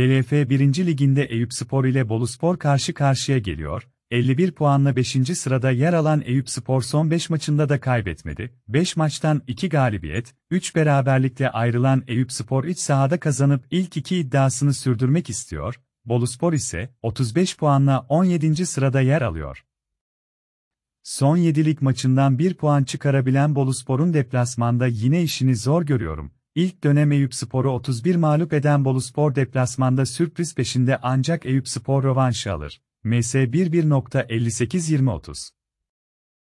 TLF 1. Liginde Eyüp Spor ile Bolu Spor karşı karşıya geliyor. 51 puanla 5. sırada yer alan Eyüp Spor son 5 maçında da kaybetmedi. 5 maçtan 2 galibiyet, 3 beraberlikle ayrılan Eyüp Spor iç sahada kazanıp ilk 2 iddiasını sürdürmek istiyor. Bolu Spor ise 35 puanla 17. sırada yer alıyor. Son 7'lik maçından 1 puan çıkarabilen Boluspor'un deplasmanda yine işini zor görüyorum İlk dönem Eyüp Spor'u 31 mağlup eden Boluspor deplasmanda sürpriz peşinde ancak Eyüp Spor rovanşı alır. MS 1158 20